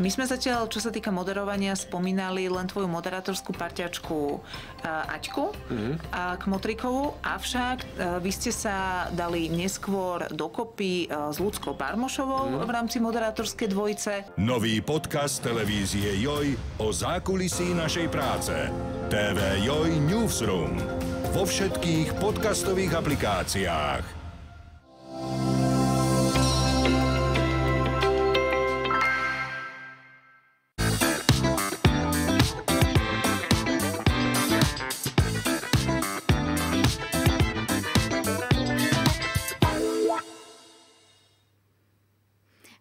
My sme zatiaľ, čo sa týka moderovania, spomínali len tvoju moderátorskú parťačku uh, Aťku mm-hmm. uh, Motrikovu, avšak uh, vy ste sa dali neskôr dokopy uh, s Ľudskou Barmošovou mm-hmm. v rámci moderátorskej dvojice. Nový podcast televízie Joj o zákulisí našej práce. TV Joj Newsroom. Vo všetkých podcastových aplikáciách.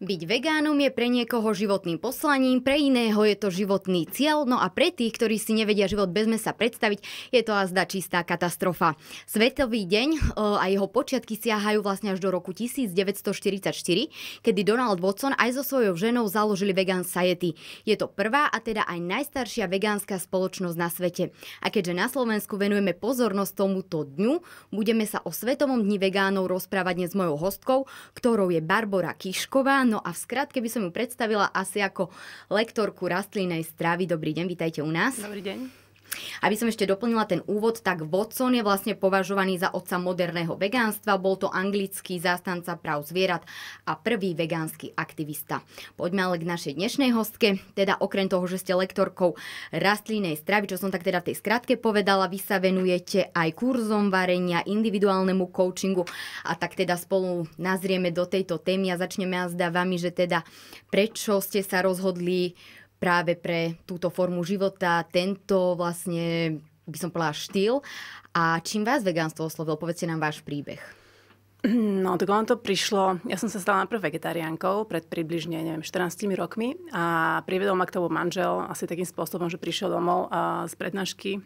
Byť vegánom je pre niekoho životným poslaním, pre iného je to životný cieľ, no a pre tých, ktorí si nevedia život bez mesa predstaviť, je to azda čistá katastrofa. Svetový deň e, a jeho počiatky siahajú vlastne až do roku 1944, kedy Donald Watson aj so svojou ženou založili Vegan Society. Je to prvá a teda aj najstaršia vegánska spoločnosť na svete. A keďže na Slovensku venujeme pozornosť tomuto dňu, budeme sa o Svetovom dni vegánov rozprávať dnes s mojou hostkou, ktorou je Barbara Kišková, no No a v skratke by som ju predstavila asi ako lektorku rastlinnej stravy. Dobrý deň, vítajte u nás. Dobrý deň. Aby som ešte doplnila ten úvod, tak Watson je vlastne považovaný za otca moderného vegánstva, bol to anglický zástanca práv zvierat a prvý vegánsky aktivista. Poďme ale k našej dnešnej hostke, teda okrem toho, že ste lektorkou rastlinnej stravy, čo som tak teda v tej skratke povedala, vy sa venujete aj kurzom varenia, individuálnemu coachingu a tak teda spolu nazrieme do tejto témy a začneme a zdá vami, že teda prečo ste sa rozhodli práve pre túto formu života, tento vlastne, by som povedala, štýl. A čím vás vegánstvo oslovilo? Povedzte nám váš príbeh. No, tak len to prišlo. Ja som sa stala najprv vegetariánkou pred približne, neviem, 14 rokmi a priviedol ma k tomu manžel asi takým spôsobom, že prišiel domov z prednášky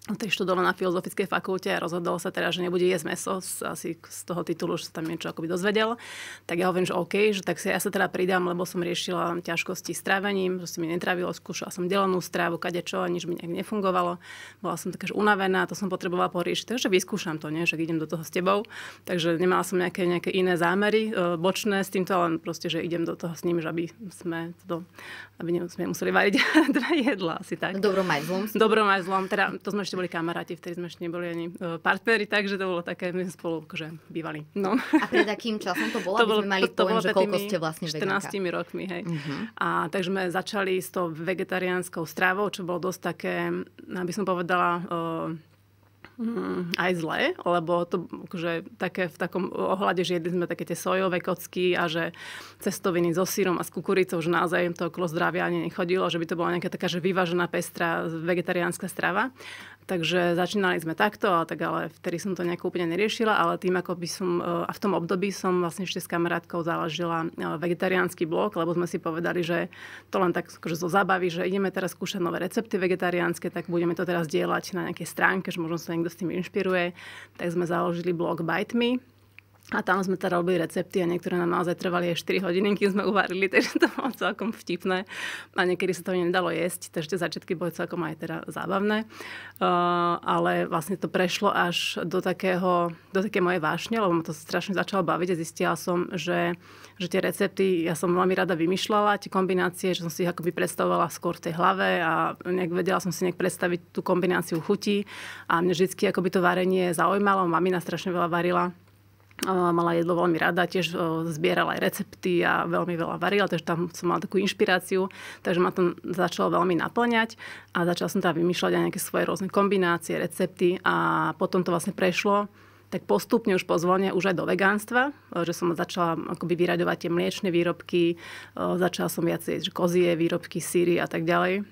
Tej študoval na filozofickej fakulte a rozhodol sa teda, že nebude jesť meso. Asi z toho titulu, že sa tam niečo akoby dozvedel. Tak ja hovorím, že OK, že tak si ja sa teda pridám, lebo som riešila ťažkosti s trávením, proste mi netravilo, skúšala som delenú strávu, kadečo, čo, nič mi nejak nefungovalo. Bola som taká, že unavená, to som potrebovala poriešiť, takže vyskúšam to, nie, že idem do toho s tebou. Takže nemala som nejaké, nejaké iné zámery e, bočné s týmto, len proste, že idem do toho s ním, že aby sme, to, aby sme museli variť dva jedla, asi tak. Dobrom aj zlom. Dobrom aj zlom, teda to sme ešte boli kamaráti, vtedy sme ešte neboli ani e, partneri, takže to bolo také, my sme spolu akože bývali. No. A pred akým časom to bolo? To bolo, sme mali to, to pojem, že koľko ste vlastne 14 veganka. rokmi, hej. Uh-huh. A takže sme začali s tou vegetariánskou stravou, čo bolo dosť také, aby som povedala, e, Mm, aj zlé, lebo to akože, také v takom ohľade, že jedli sme také tie sojové kocky a že cestoviny so sírom a s kukuricou, že naozaj im to okolo zdravia ani nechodilo, že by to bola nejaká taká že vyvážená pestra vegetariánska strava. Takže začínali sme takto, ale tak ale vtedy som to nejak úplne neriešila, ale tým, ako by som, e, a v tom období som vlastne ešte s kamarátkou založila e, vegetariánsky blog, lebo sme si povedali, že to len tak akože zo zabavy, že ideme teraz skúšať nové recepty vegetariánske, tak budeme to teraz dielať na nejakej stránke, že možno sa niekto s tým inšpiruje. Tak sme založili blog Bite Me, a tam sme teda robili recepty a niektoré nám naozaj trvali aj 4 hodiny, kým sme uvarili, takže to bolo celkom vtipné. A niekedy sa to nedalo jesť, takže tie začiatky boli celkom aj teda zábavné. Uh, ale vlastne to prešlo až do, takého, do také mojej vášne, lebo ma to strašne začalo baviť a zistila som, že, že tie recepty, ja som veľmi rada vymýšľala tie kombinácie, že som si ich akoby predstavovala skôr v tej hlave a nejak vedela som si nejak predstaviť tú kombináciu chutí. A mne vždy akoby to varenie zaujímalo, mamina strašne veľa varila mala jedlo veľmi rada, tiež zbierala aj recepty a veľmi veľa varila, takže tam som mala takú inšpiráciu, takže ma to začalo veľmi naplňať a začala som tam vymýšľať aj nejaké svoje rôzne kombinácie, recepty a potom to vlastne prešlo tak postupne už pozvolne už aj do vegánstva, že som začala akoby vyraďovať tie mliečne výrobky, začala som viacej kozie, výrobky, síry a tak ďalej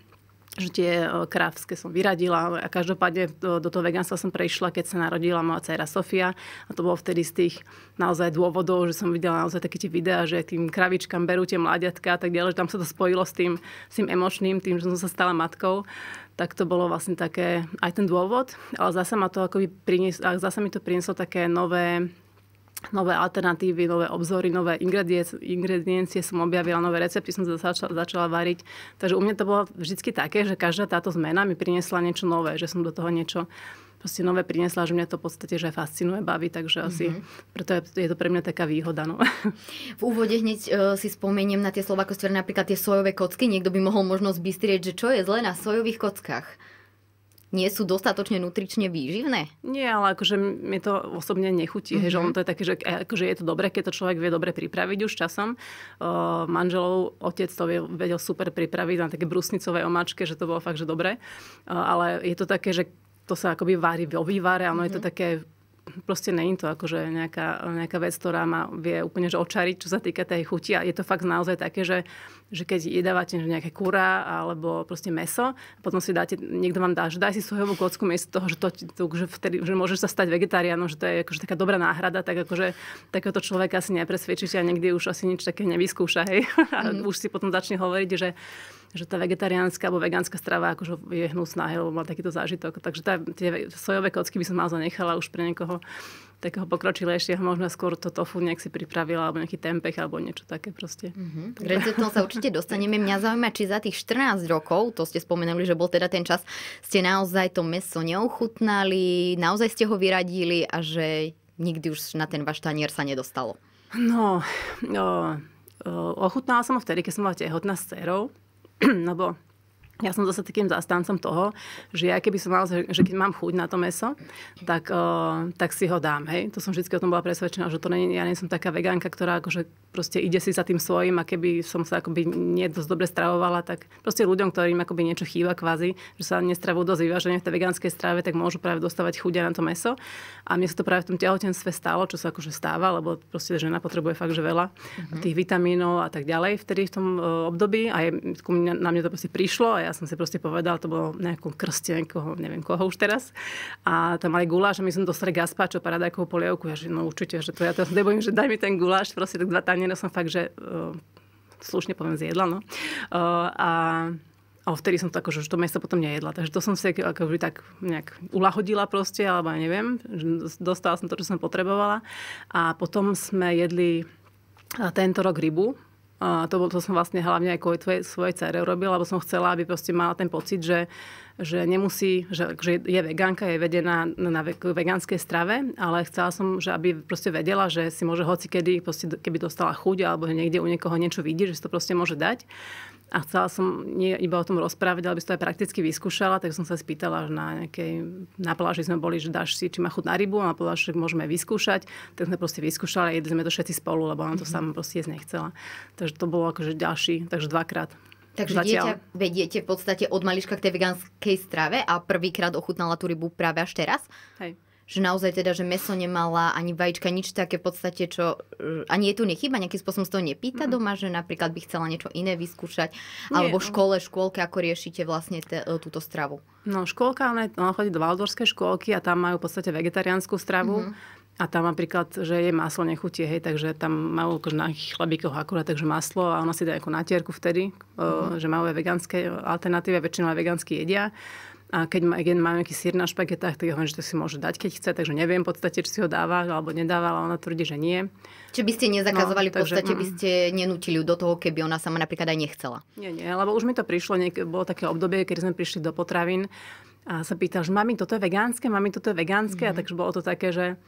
že tie e, krávske som vyradila a každopádne do toho vegánstva som prešla, keď sa narodila moja dcera Sofia a to bolo vtedy z tých naozaj dôvodov, že som videla naozaj také tie videá, že tým kravičkám berú tie mláďatka a tak ďalej, že tam sa to spojilo s tým, s tým emočným, tým, že som sa stala matkou tak to bolo vlastne také aj ten dôvod, ale zase, ma to akoby prinies, zase mi to prinieslo také nové nové alternatívy, nové obzory, nové ingrediencie som objavila, nové recepty som začala, začala variť. Takže u mňa to bolo vždy také, že každá táto zmena mi priniesla niečo nové, že som do toho niečo proste nové priniesla, že mňa to v podstate že fascinuje, baví, takže asi mm-hmm. preto je, je to pre mňa taká výhoda. No. V úvode hneď uh, si spomeniem na tie slova, ako ste napríklad tie sojové kocky, niekto by mohol možno zbystrieť, že čo je zle na sojových kockách nie sú dostatočne nutrične výživné? Nie, ale akože mi to osobne nechutí. Mm-hmm. Hej, že mhm. to je také, že e, akože je to dobré, keď to človek vie dobre pripraviť už časom. Uh, manželov otec to vedel super pripraviť na také brusnicové omáčke, že to bolo fakt, že dobre. Uh, ale je to také, že to sa akoby varí vo vývare, ale mm-hmm. je to mhm. také proste není to akože nejaká, nejaká vec, ktorá ma vie úplne že očariť, čo sa týka tej chuti. A je to fakt naozaj také, že, že keď jedávate nejaké kura alebo proste meso, potom si dáte, niekto vám dá, že daj si sojovú kocku miesto toho, že, to, to, že, vtedy, že môžeš sa stať vegetariánom, že to je akože taká dobrá náhrada, tak akože takéhoto človeka asi nepresvedčíte a nikdy už asi nič také nevyskúša. Hej? A mm už si potom začne hovoriť, že že tá vegetariánska alebo vegánska strava akože je hnusná, hej, lebo mal takýto zážitok. Takže tá, tie sojové kocky by som naozaj nechala už pre niekoho takého pokročilejšieho, možno skôr to tofu nejak si pripravila, alebo nejaký tempech, alebo niečo také proste. Mm-hmm. K receptom sa určite dostaneme. Mňa zaujíma, či za tých 14 rokov, to ste spomenuli, že bol teda ten čas, ste naozaj to meso neochutnali, naozaj ste ho vyradili a že nikdy už na ten váš tanier sa nedostalo. No, no ochutnala som ho vtedy, keď som bola tehotná s cerou. lebo ja som zase takým zastancom toho, že ja keby som mal, že keď mám chuť na to meso, tak, uh, tak si ho dám. Hej? To som vždy o tom bola presvedčená, že to nie, ja nie som taká vegánka, ktorá akože proste ide si za tým svojim a keby som sa akoby nie dosť dobre stravovala, tak proste ľuďom, ktorým akoby niečo chýba kvázi, že sa nestravujú dosť vyváženie v tej vegánskej strave, tak môžu práve dostávať chudia na to meso. A mne sa to práve v tom tehotenstve stalo, čo sa akože stáva, lebo proste žena potrebuje fakt, že veľa mm-hmm. tých vitamínov a tak ďalej vtedy v tom e, období. A je, na mňa to proste prišlo a ja som si proste povedal, to bolo nejakú krste niekoho, neviem koho už teraz. A tam mali guláš a my som dostali gazpačo, paradajkovú polievku. Ja že no určite, že to ja to nebojím, že daj mi ten guláš, proste tak dva jedno som fakt, že uh, slušne poviem zjedla, no. Uh, a a vtedy som to že akože už to mesto potom nejedla. Takže to som si akože tak nejak ulahodila proste, alebo ja neviem. Dostala som to, čo som potrebovala. A potom sme jedli e, tento rok rybu, a to, bol, to som vlastne hlavne aj kvôli tvojej, svojej cere urobila, lebo som chcela, aby proste mala ten pocit, že, že nemusí, že, že je vegánka, je vedená na vegánskej strave, ale chcela som, že aby proste vedela, že si môže hoci kedy, keby dostala chuť alebo niekde u niekoho niečo vidí, že si to proste môže dať a chcela som nie iba o tom rozprávať, ale by som to aj prakticky vyskúšala, tak som sa spýtala, že na nejakej, na pláži sme boli, že dáš si, či má chuť na rybu, a povedala, že môžeme vyskúšať, tak sme proste vyskúšali a jedli sme to všetci spolu, lebo ona to mm-hmm. sama proste jesť nechcela. Takže to bolo akože ďalší, takže dvakrát. Takže Zatiaľ. dieťa vediete v podstate od malička k tej vegánskej strave a prvýkrát ochutnala tú rybu práve až teraz? Hej že naozaj teda, že meso nemala, ani vajíčka, nič také v podstate, čo e, ani je tu nechyba. nejakým spôsobom z toho nepýta mm doma, že napríklad by chcela niečo iné vyskúšať, Nie, alebo v no. škole, škôlke, ako riešite vlastne te, e, túto stravu? No, škôlka, ona, ona chodí do valdorskej škôlky a tam majú v podstate vegetariánsku stravu. Mm-hmm. A tam napríklad, že je maslo nechutie, hej, takže tam majú akože na chlebíkoch akurát, takže maslo a ona si dá ako natierku vtedy, mm-hmm. že majú aj vegánske alternatívy, väčšinou aj vegánsky jedia. A keď, keď má nejaký sír na špagetách, tak hovorím, že to si môže dať, keď chce, takže neviem v podstate, či si ho dáva alebo nedáva, ale ona tvrdí, že nie. Čiže by ste nezakazovali, no, takže, v podstate mm. by ste nenútili ju do toho, keby ona sama napríklad aj nechcela. Nie, nie, lebo už mi to prišlo, niek- bolo také obdobie, keď sme prišli do potravín a sa pýtal, že mami, toto je vegánske, mami, toto je vegánske, mm. a mhm. takže bolo to také, že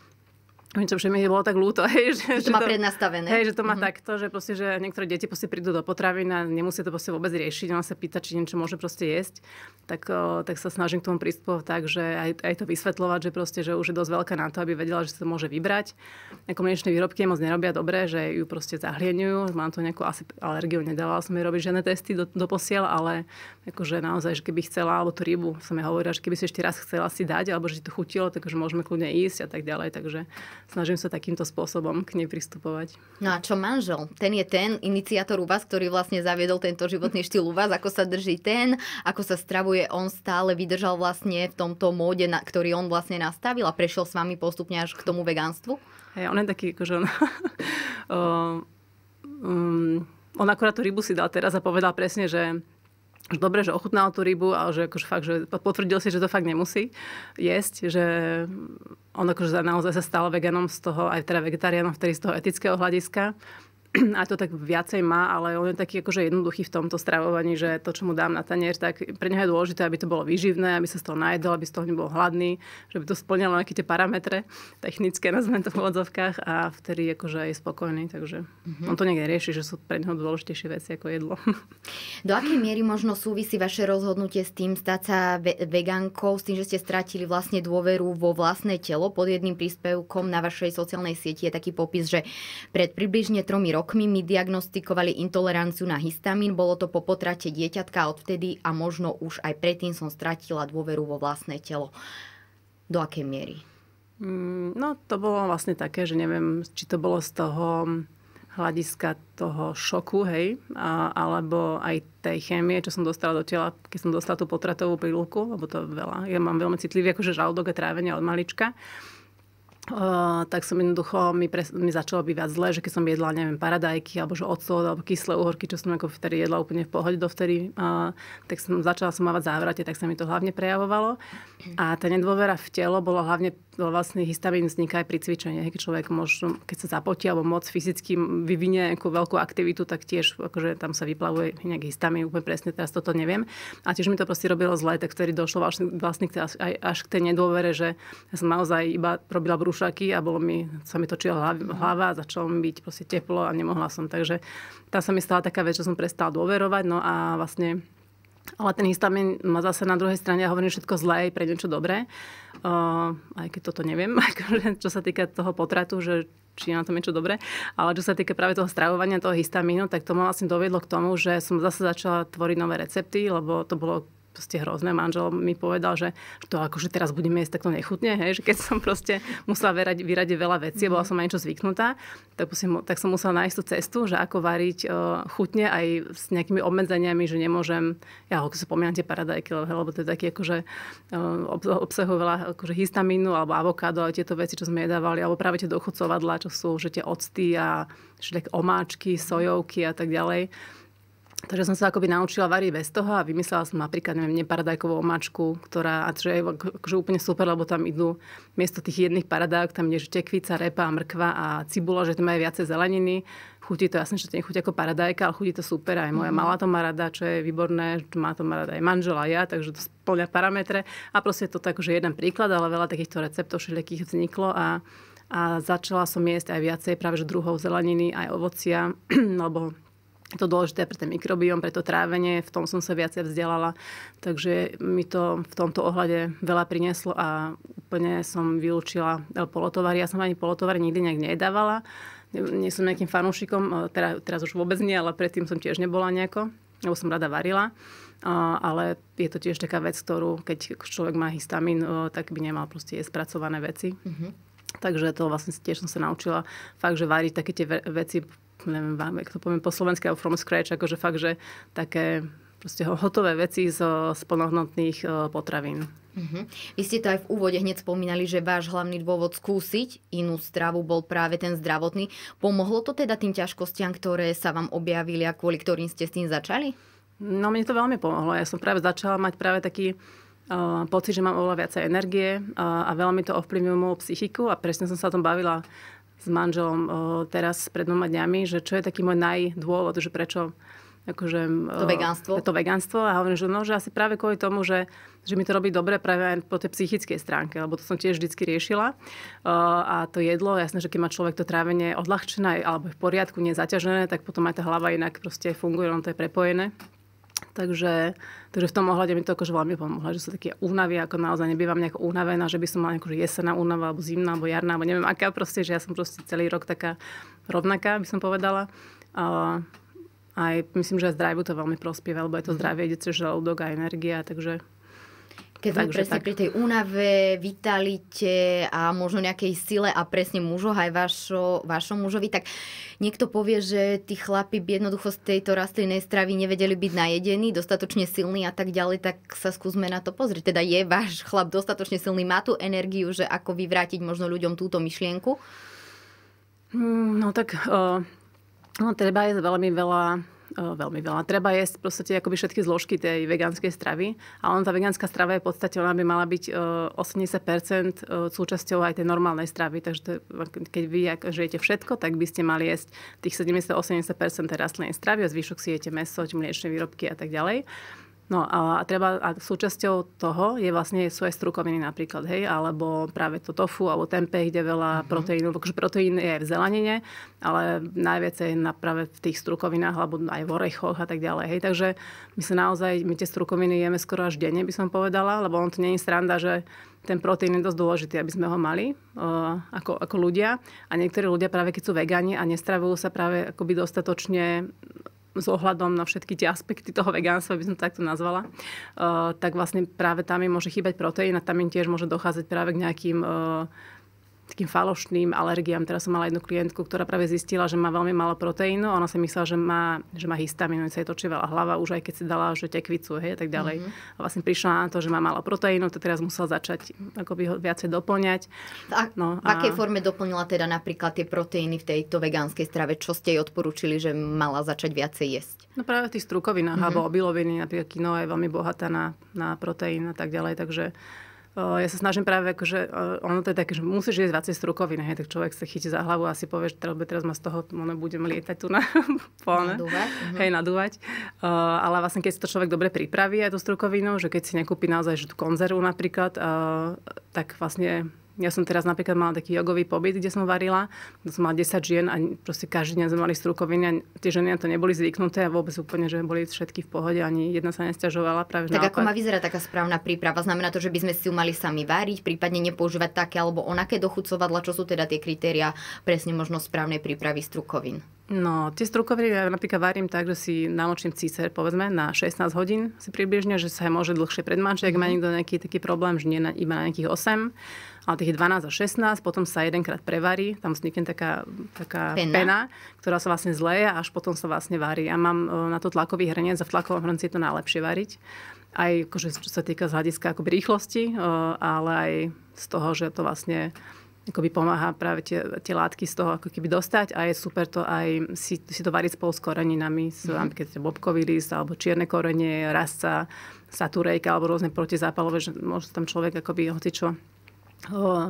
čo mi bolo tak ľúto, hej, že, že to má prednastavené. Hej, že to má mm-hmm. takto, že, proste, že niektoré deti proste prídu do potravín a nemusia to proste vôbec riešiť. Ona sa pýta, či niečo môže proste jesť. Tak, o, tak sa snažím k tomu prispôsobiť tak, že aj, aj to vysvetľovať, že proste, že už je dosť veľká na to, aby vedela, že sa to môže vybrať. Ako mliečne výrobky moc nerobia dobre, že ju proste zahlieňujú. Mám to nejakú asi alergiu, nedávala som jej robiť žiadne testy do, do posiel, ale akože naozaj, že keby chcela, alebo tú rybu, som jej hovorila, že keby si ešte raz chcela si dať, alebo že to chutilo, takže môžeme kľudne ísť a tak ďalej. Takže snažím sa takýmto spôsobom k nej pristupovať. No a čo manžel? Ten je ten iniciátor u vás, ktorý vlastne zaviedol tento životný štýl u vás, ako sa drží ten, ako sa stravuje, on stále vydržal vlastne v tomto móde, na, ktorý on vlastne nastavil a prešiel s vami postupne až k tomu vegánstvu? Hej, on je taký, akože... um, on akurát tú rybu si dal teraz a povedal presne, že dobre, že ochutnal tú rybu, ale že akože fakt, že potvrdil si, že to fakt nemusí jesť, že on akože naozaj sa stal veganom z toho, aj teda vegetariánom vtedy z toho etického hľadiska a to tak viacej má, ale on je taký akože jednoduchý v tomto stravovaní, že to, čo mu dám na tanier, tak pre neho je dôležité, aby to bolo výživné, aby sa z toho najedol, aby z toho nebol hladný, že by to splňalo nejaké tie parametre technické, nazveme to v odzovkách a vtedy akože je spokojný, takže mm-hmm. on to niekde rieši, že sú pre neho dôležitejšie veci ako jedlo. Do akej miery možno súvisí vaše rozhodnutie s tým stať sa ve- vegankou, s tým, že ste stratili vlastne dôveru vo vlastné telo? Pod jedným príspevkom na vašej sociálnej sieti je taký popis, že pred približne tromi rokmi rokmi mi diagnostikovali intoleranciu na histamín. Bolo to po potrate dieťatka odvtedy a možno už aj predtým som stratila dôveru vo vlastné telo. Do akej miery? Mm, no to bolo vlastne také, že neviem, či to bolo z toho hľadiska toho šoku, hej, a, alebo aj tej chémie, čo som dostala do tela, keď som dostala tú potratovú prílku, lebo to veľa. Ja mám veľmi citlivý akože žalúdok a trávenie od malička. Uh, tak som jednoducho, mi, pre, mi začalo viac zle, že keď som jedla, neviem, paradajky, alebo že ocot, alebo kyslé uhorky, čo som ako vtedy jedla úplne v pohode dovtedy, uh, tak som začala som mávať závrate, tak sa mi to hlavne prejavovalo. A tá nedôvera v telo bolo hlavne, vlastne histamín vzniká aj pri cvičení. Keď človek možno, keď sa zapotí alebo moc fyzicky vyvinie nejakú veľkú aktivitu, tak tiež akože tam sa vyplavuje nejaký histamín, úplne presne teraz toto neviem. A tiež mi to proste robilo zle, tak vtedy došlo vlastne, vlastne až, aj, až k tej nedôvere, že ja som naozaj iba robila brúš ušaky a bolo mi, sa mi točila hlava, začalo mi byť proste teplo a nemohla som. Takže tá sa mi stala taká vec, že som prestala dôverovať. No a vlastne ale ten histamin má zase na druhej strane, ja hovorím všetko zlé je pre niečo dobré. Uh, aj keď toto neviem, akože, čo sa týka toho potratu, že či je na tom niečo dobré. Ale čo sa týka práve toho stravovania, toho histamínu, tak to ma vlastne dovedlo k tomu, že som zase začala tvoriť nové recepty, lebo to bolo proste hrozné. Manžel mi povedal, že to akože teraz budeme jesť takto nechutne, hej, že keď som proste musela vyrať, vyradiť veľa vecí, mm-hmm. bola mhm. som aj niečo zvyknutá, tak, proste, tak som musela nájsť tú cestu, že ako variť e, chutne aj s nejakými obmedzeniami, že nemôžem, ja ako sa pomínam tie paradajky, lebo to je taký akože e, obsahuje veľa akože histamínu alebo avokádo, ale tieto veci, čo sme jedávali, alebo práve tie dochucovadlá, čo sú že tie octy a všelijaké omáčky, sojovky a tak ďalej Takže som sa akoby naučila variť bez toho a vymyslela som napríklad, neviem, neparadajkovú omáčku, ktorá a čo je akože úplne super, lebo tam idú miesto tých jedných paradajok, tam je že tekvica, repa, mrkva a cibula, že tam majú viacej zeleniny. Chutí to, jasne, že to nechutí ako paradajka, ale chutí to super. Aj moja mhm. malá to má rada, čo je výborné, má to má rada aj manžela, ja, takže to spĺňa parametre. A proste je to tak, že jeden príklad, ale veľa takýchto receptov všelijakých vzniklo a, a začala som jesť aj viacej práve že druhou zeleniny, aj ovocia, alebo to dôležité pre ten mikrobiom, pre to trávenie, v tom som sa viacej vzdelala. Takže mi to v tomto ohľade veľa prinieslo a úplne som vylúčila polotovary. Ja som ani polotovary nikdy nejak nedávala. Nie som nejakým fanúšikom, eh, teraz, teraz už vôbec nie, ale predtým som tiež nebola nejako, lebo som rada varila. Eh, ale je to tiež taká vec, ktorú keď človek má histamín, eh, tak by nemal proste jesť spracované veci. Mm-hmm. Takže to vlastne tiež som sa naučila fakt, že variť také tie veci neviem vám, to poviem po slovensky, alebo from scratch, akože fakt, že také proste hotové veci zo plnohodnotných e, potravín. Uh-huh. Vy ste to aj v úvode hneď spomínali, že váš hlavný dôvod skúsiť inú stravu bol práve ten zdravotný. Pomohlo to teda tým ťažkostiam, ktoré sa vám objavili a kvôli ktorým ste s tým začali? No mne to veľmi pomohlo. Ja som práve začala mať práve taký uh, pocit, že mám oveľa viacej energie uh, a veľmi to ovplyvňuje moju psychiku a presne som sa o tom bavila s manželom eh, teraz pred dvoma dňami, že čo je taký môj najdôvod, že prečo akože, eh, to vegánstvo. To vegánstvo a hovorím, že, no, že asi práve kvôli tomu, že, že mi to robí dobre práve aj po tej psychickej stránke, lebo to som tiež vždy riešila. Eh, a to jedlo, jasné, že keď má človek to trávenie odľahčené alebo v poriadku, nezaťažené, tak potom aj tá hlava inak proste funguje, on to je prepojené. Takže, takže v tom ohľade mi to akože veľmi pomohlo, že sa také únavy, ako naozaj nebývam nejak únavená, že by som mala nejakú akože jesená únava, alebo zimná, alebo jarná, alebo neviem aká proste, že ja som proste celý rok taká rovnaká, by som povedala. A aj myslím, že aj zdraviu to veľmi prospieva, lebo je to mhm. zdravie, ide cez žalúdok a energia, takže keď sme presne tak. pri tej únave, vitalite a možno nejakej sile a presne mužoch aj vašo, vašom mužovi, tak niekto povie, že tí chlapi by jednoducho z tejto rastlinnej stravy nevedeli byť najedení, dostatočne silní a tak ďalej, tak sa skúsme na to pozrieť. Teda je váš chlap dostatočne silný, má tú energiu, že ako vyvrátiť možno ľuďom túto myšlienku? Hmm, no tak uh, no, treba jesť veľmi veľa veľmi veľa. Treba jesť v podstate akoby všetky zložky tej vegánskej stravy, ale tá vegánska strava je v podstate, ona by mala byť 80% súčasťou aj tej normálnej stravy, takže keď vy žijete všetko, tak by ste mali jesť tých 70-80% tej rastlinnej stravy a zvyšok si jete meso, mliečne výrobky a tak ďalej. No a, a treba, a súčasťou toho je vlastne, sú aj strukoviny napríklad, hej, alebo práve to tofu, alebo tempeh, kde veľa mm-hmm. proteínov, pretože proteín je v zelenine, ale najviac je na práve v tých strukovinách, alebo aj v orechoch a tak ďalej, hej. Takže my sa naozaj, my tie strukoviny jeme skoro až denne, by som povedala, lebo on to nie je sranda, že ten proteín je dosť dôležitý, aby sme ho mali uh, ako, ako ľudia. A niektorí ľudia práve keď sú vegani a nestravujú sa práve akoby dostatočne s ohľadom na všetky tie aspekty toho vegánstva, by som to takto nazvala, eh, tak vlastne práve tam im môže chýbať proteín a tam im tiež môže dochádzať práve k nejakým eh, takým falošným alergiám. Teraz som mala jednu klientku, ktorá práve zistila, že má veľmi málo proteínu. Ona si myslela, že má, že má histamínu, sa jej točievala hlava už aj keď si dala, že tekvicu, hej, a tak ďalej. Mm-hmm. A vlastne prišla na to, že má málo proteínu, to teraz musela začať akoby ho viacej doplňať. A, no, a... V akej forme doplnila teda napríklad tie proteíny v tejto vegánskej strave? Čo ste jej odporúčili, že mala začať viacej jesť? No práve v tých strukovinách mm-hmm. alebo obiloviny, napríklad kino je veľmi bohatá na, na proteín a tak ďalej, takže Eh, ja sa snažím práve, akože, eh, ono to je také, že musíš jesť viacej strukovín, hej, tak človek sa chytí za hlavu a si povie, že teraz, teraz ma z toho ono, budem lietať tu na pone. Nadúvať. Mhm. Hej, nadúvať. Uh, eh, ale vlastne, keď si to človek dobre pripraví aj tú strukovinu, že keď si nekúpi naozaj že tú konzervu napríklad, uh, tak vlastne ja som teraz napríklad mala taký jogový pobyt, kde som varila. To som mala 10 žien a proste každý deň sme mali strukoviny a tie ženy na to neboli zvyknuté a vôbec úplne, že boli všetky v pohode, ani jedna sa nestiažovala. Práve tak naopak. ako má vyzerať taká správna príprava? Znamená to, že by sme si ju mali sami variť, prípadne nepoužívať také alebo onaké dochucovadla, čo sú teda tie kritéria presne možno správnej prípravy strukovín? No, tie strukoviny ja napríklad varím tak, že si namočím cícer, povedzme, na 16 hodín si približne, že sa môže dlhšie predmáčiť, ak má mhm. niekto nejaký taký problém, že nie na, iba na nejakých 8 ale tých 12 a 16, potom sa jedenkrát prevarí, tam vznikne taká, taká pena. pena, ktorá sa vlastne zleje a až potom sa vlastne varí. Ja mám e, na to tlakový hrniec a v tlakovom hrnci je to najlepšie variť. Aj akože, čo sa týka z hľadiska akoby rýchlosti, e, ale aj z toho, že to vlastne akoby pomáha práve tie, tie látky z toho ako keby dostať a je super to aj si, si to variť spolu s koreninami, s, mm-hmm. keď bobkový list alebo čierne korenie, rasca, saturejka alebo rôzne protizápalové, že môže tam človek akoby hocičo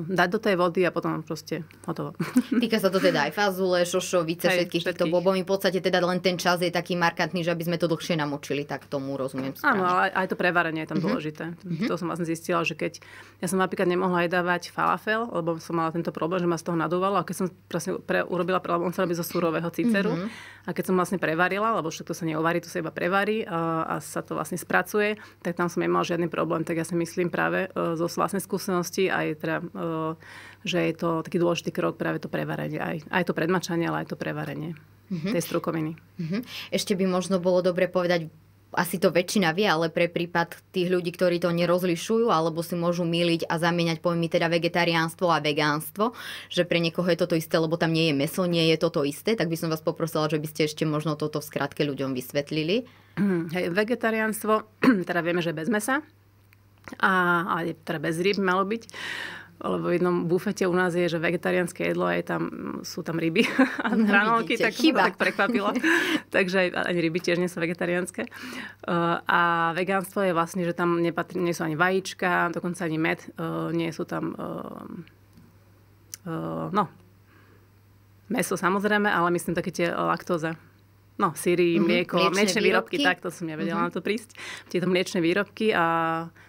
dať do tej vody a potom proste hotovo. Týka sa to teda aj fazule, šošovice, aj, všetkých, všetkých týchto bobov. V podstate teda len ten čas je taký markantný, že aby sme to dlhšie namočili, tak tomu rozumiem správne. Áno, ale aj to prevarenie je tam mhm. dôležité. Mm-hmm. To som vlastne zistila, že keď ja som napríklad nemohla aj dávať falafel, lebo som mala tento problém, že ma z toho nadúvalo a keď som presne pre, urobila, lebo on sa robí zo surového ciceru mm-hmm. a keď som vlastne prevarila, lebo všetko sa neovarí, to sa iba prevarí a, a sa to vlastne spracuje, tak tam som nemala žiadny problém. Tak ja si myslím práve e, zo vlastnej skúsenosti aj teda, e, že je to taký dôležitý krok práve to prevarenie. Aj, aj to predmačanie, ale aj to prevarenie mm-hmm. tej strukoviny. Mm-hmm. Ešte by možno bolo dobre povedať asi to väčšina vie, ale pre prípad tých ľudí, ktorí to nerozlišujú alebo si môžu myliť a zamieňať pojmy teda vegetariánstvo a vegánstvo, že pre niekoho je toto isté, lebo tam nie je meso, nie je toto isté, tak by som vás poprosila, že by ste ešte možno toto v skratke ľuďom vysvetlili. Hm, hej, vegetariánstvo, teda vieme, že bez mesa a, a teda bez rýb malo byť lebo v jednom bufete u nás je, že vegetariánske jedlo a je tam, sú tam ryby a no, hranolky, tak chyba. tak prekvapila. Takže aj, ani ryby tiež nie sú vegetariánske. Uh, a vegánstvo je vlastne, že tam nepatrí, nie sú ani vajíčka, dokonca ani med, uh, nie sú tam... Uh, no, meso samozrejme, ale myslím také tie laktóze no, síry, mm-hmm. mlieko, mliečne, mliečne výrobky, výrobky, tak to som nevedela mm-hmm. na to prísť, tieto mliečne výrobky a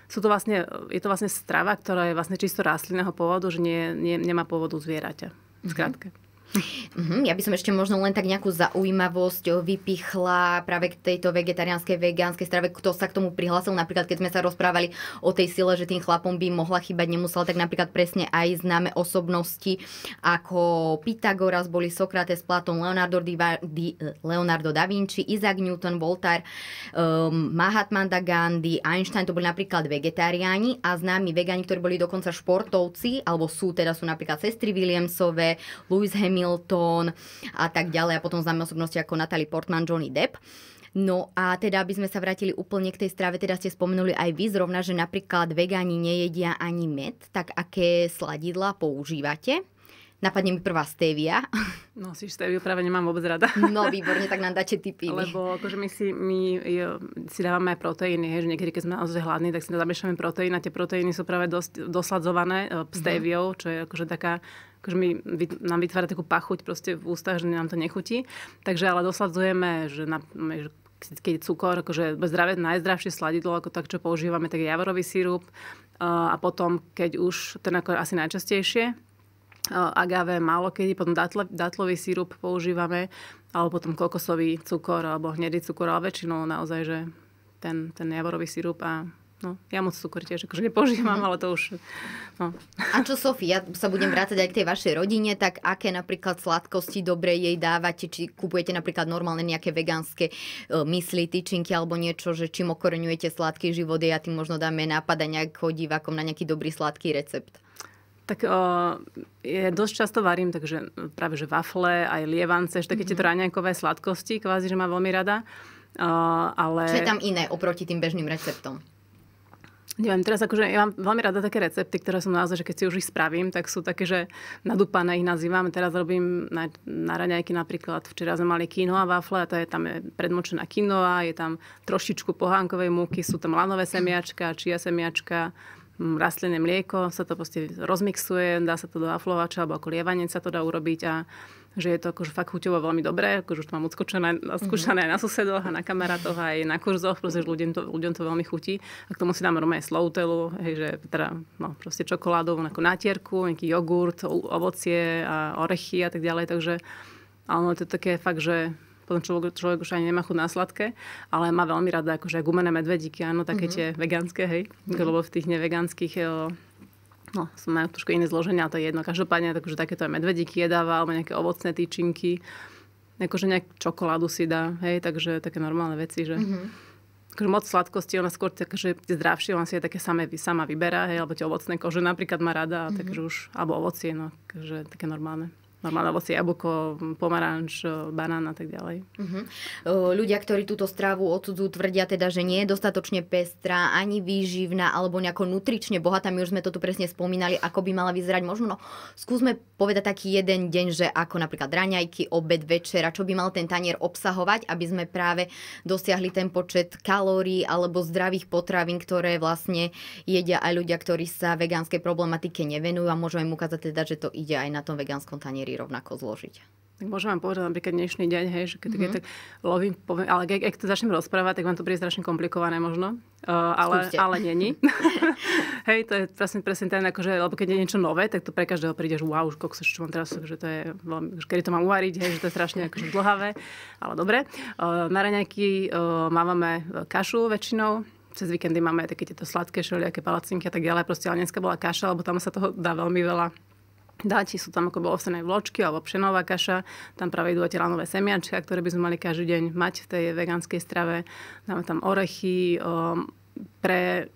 sú to vlastne, je to vlastne strava, ktorá je vlastne čisto rastlinného pôvodu, že nie, nie, nemá pôvodu zvieraťa. Mm-hmm. Uh-huh. Ja by som ešte možno len tak nejakú zaujímavosť vypichla práve k tejto vegetariánskej, vegánskej strave. Kto sa k tomu prihlásil, napríklad keď sme sa rozprávali o tej sile, že tým chlapom by mohla chýbať, nemusela, tak napríklad presne aj známe osobnosti ako Pythagoras, boli Sokrates, Platón, Leonardo, Diva, Di, e, Leonardo da Vinci, Isaac Newton, Voltaire, um, Mahatma Gandhi, Einstein, to boli napríklad vegetariáni a známi vegáni, ktorí boli dokonca športovci, alebo sú teda sú napríklad sestry Williamsové, Louis Hemingway, Hamilton a tak ďalej a potom známe osobnosti ako Natalie Portman, Johnny Depp. No a teda, aby sme sa vrátili úplne k tej strave, teda ste spomenuli aj vy zrovna, že napríklad vegáni nejedia ani med, tak aké sladidla používate? Napadne mi prvá stevia. No, si steviu práve nemám vôbec rada. No, výborne, tak nám dáte tipy. Lebo akože my si, my e, si dávame aj proteíny, hej, že niekedy, keď sme naozaj hladní, tak si zamiešame proteín a tie proteíny sú práve dosť dosladzované e, mhm. steviou, čo je akože taká akože my, nám vytvára takú pachuť proste v ústach, že nám to nechutí. Takže ale dosladzujeme, že, na, že keď je cukor, akože zdravé, najzdravšie sladidlo, ako tak, čo používame, tak je javorový sírup. A potom, keď už, ten ako asi najčastejšie, agave málo kedy, potom datl, datlový sírup používame, alebo potom kokosový cukor, alebo hnedý cukor, ale väčšinou naozaj, že ten, ten javorový sírup a No, ja moc cukor tiež akože nepožívam, mm. ale to už... No. A čo Sofia, ja sa budem vrácať aj k tej vašej rodine, tak aké napríklad sladkosti dobre jej dávate, či kupujete napríklad normálne nejaké vegánske e, mysli, tyčinky alebo niečo, že čím okoreňujete sladký život, ja tým možno dáme nápada nejakého divákom na nejaký dobrý sladký recept. Tak uh, ja dosť často varím, takže práve že wafle, aj lievance, že také mm-hmm. tieto ráňajkové sladkosti, kvázi, že má veľmi rada. Uh, ale... Čo je tam iné oproti tým bežným receptom? Neviem, teraz akože ja mám veľmi rada také recepty, ktoré som naozaj, že keď si už ich spravím, tak sú také, že nadúpané ich nazývam. Teraz robím na, na raňajky napríklad, včera sme mali kino a wafle, a to je tam je eh, predmočená kinoa, je tam trošičku pohánkovej múky, sú tam lanové semiačka, čia semiačka, Hm, rastlinné mlieko, sa to proste rozmixuje, dá sa to do aflovača alebo ako lievanie sa to dá urobiť a že je to akože fakt chuťovo veľmi dobré, akože už to mám odskočené, skúšané mhm. aj na susedoch a na kamarátoch aj na kurzoch, pretože ľuďom to, ľuďom to veľmi chutí. A k tomu si dáme normálne sloutelu, hej, že teda, no, proste čokoládovú nejakú nátierku, nejaký jogurt, ovocie a orechy a tak ďalej, takže ale ono to je také fakt, že potom človek, človek už ani nemá chuť na sladké, ale má veľmi rada akože gumené medvedíky, áno, také mm-hmm. tie vegánske, hej, mm-hmm. lebo v tých nevegánskych eh, no, majú trošku iné zloženia, to je jedno. Každopádne takže takéto aj medvedíky jedáva, alebo nejaké ovocné tyčinky, akože nejak čokoládu si dá, hej, takže také normálne veci, že... Mm-hmm akože moc sladkosti, ona skôr tak, že je zdravšie, ona si je také samé, sama vyberá, hej, alebo tie ovocné kože napríklad má rada, mm-hmm. takže už, alebo ovocie, no, takže také normálne normálne ovocie, jablko, pomaranč, banán a tak ďalej. Uh-huh. Ľudia, ktorí túto stravu odsudzujú, tvrdia teda, že nie je dostatočne pestrá, ani výživná, alebo nejako nutrične bohatá. My už sme to tu presne spomínali, ako by mala vyzerať. Možno no, skúsme povedať taký jeden deň, že ako napríklad raňajky, obed, večera, čo by mal ten tanier obsahovať, aby sme práve dosiahli ten počet kalórií alebo zdravých potravín, ktoré vlastne jedia aj ľudia, ktorí sa vegánskej problematike nevenujú a môžeme im ukázať teda, že to ide aj na tom vegánskom tanieri podarí rovnako zložiť. Tak môžem vám povedať napríklad dnešný deň, hej, že keď mm-hmm. tak lovím, poviem, ale keď, keď to začnem rozprávať, tak vám to bude strašne komplikované možno, uh, ale, Skúste. ale není. hej, to je presne, presne ten, akože, lebo keď je niečo nové, tak to pre každého príde, že wow, už kokso, čo mám teraz, že to je veľmi, kedy to mám uvariť, hej, že to je strašne akože dlhavé, ale dobre. Uh, na raňajky uh, eh, máme kašu väčšinou, cez víkendy máme také tieto sladké šeliaké palacinky a tak ďalej, proste ale dneska bola kaša, lebo tam sa toho dá veľmi veľa Dáti sú tam ako ovsené vločky alebo pšenová kaša, tam práve idú tie lanové semiačka, ktoré by sme mali každý deň mať v tej vegánskej strave. Dáme tam orechy, pre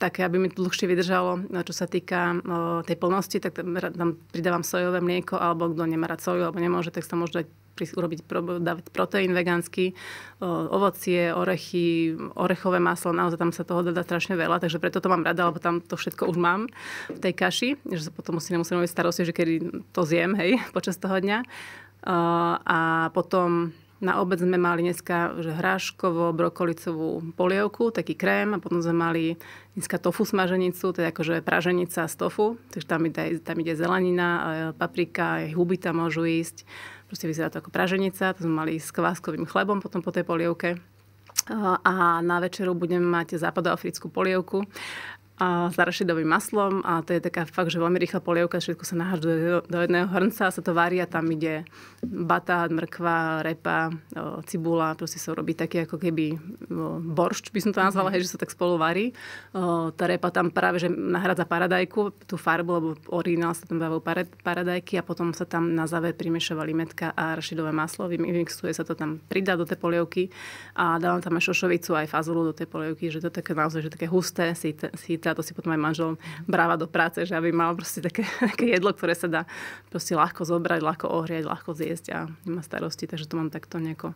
také, aby mi to dlhšie vydržalo. No čo sa týka tej plnosti, tak tam pridávam sojové mlieko, alebo kto nemá rád soju, alebo nemôže, tak sa môže dať urobiť dávať proteín vegánsky, ovocie, orechy, orechové maslo, naozaj tam sa toho dá strašne veľa, takže preto to mám rada, lebo tam to všetko už mám v tej kaši, že sa potom musím, nemusím robiť starosti, že kedy to zjem, hej, počas toho dňa. A potom na obed sme mali dneska hráškovo-brokolicovú polievku, taký krém a potom sme mali dneska tofu smaženicu, to je akože praženica z tofu, takže tam ide, tam ide zelenina, paprika, aj huby tam môžu ísť. Proste vyzerá to ako praženica, to sme mali s kváskovým chlebom potom po tej polievke a na večeru budeme mať západoafrickú polievku a s arašidovým maslom a to je taká fakt, že veľmi rýchla polievka, všetko sa nahážu do jedného hrnca, sa to varí a tam ide batát, mrkva, repa, cibula, proste sa robí taký ako keby boršč, by som to nazvala, mm-hmm. hej, že sa tak spolu varí. Tá repa tam práve, že nahradza paradajku, tú farbu, lebo originál sa tam dávajú paradajky a potom sa tam na záver primešovali metka a arašidové maslo, vymixuje sa to tam, pridá do tej polievky a dávam tam aj šošovicu, aj fazulu do tej polievky, že to je také naozaj, že také husté, síte, síte a to si potom aj manžel bráva do práce, že aby mal proste také, také jedlo, ktoré sa dá proste ľahko zobrať, ľahko ohriať, ľahko zjesť a nemá starosti, takže to mám takto nejako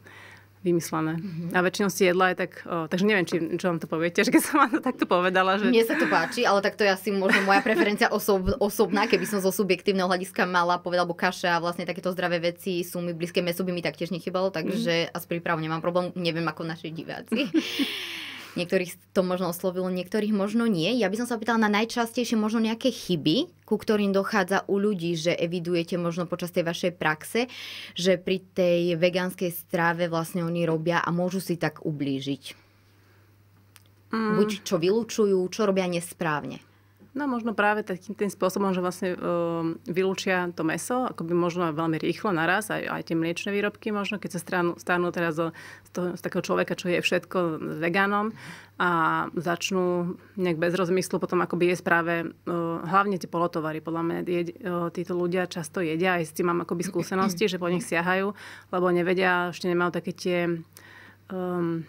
vymyslené. Mm-hmm. A väčšinou si jedla aj tak, o, takže neviem, či, čo vám to poviete, že keď som vám to takto povedala. Že... Mne sa to páči, ale tak to je asi možno moja preferencia osob, osobná, keby som zo subjektívneho hľadiska mala povedať, alebo kaša a vlastne takéto zdravé veci sú mi blízke meso, by mi taktiež nechybalo, takže mm-hmm. a s prípravou nemám problém, neviem ako naši diváci. Niektorých to možno oslovilo, niektorých možno nie. Ja by som sa opýtala na najčastejšie možno nejaké chyby, ku ktorým dochádza u ľudí, že evidujete možno počas tej vašej praxe, že pri tej vegánskej stráve vlastne oni robia a môžu si tak ublížiť. Mm. Buď čo vylúčujú, čo robia nesprávne. No možno práve takým tým spôsobom, že vlastne um, vylúčia to meso, akoby možno veľmi rýchlo naraz, aj, aj tie mliečne výrobky možno, keď sa stranú, stanú teraz z, toho, z takého človeka, čo je všetko s vegánom a začnú nejak bez rozmyslu potom akoby jesť práve uh, hlavne tie polotovary. Podľa mňa je, uh, ehm, títo ľudia často jedia, aj s tým mám akoby skúsenosti, že po nich siahajú, lebo nevedia, ešte nemajú také tie... Um,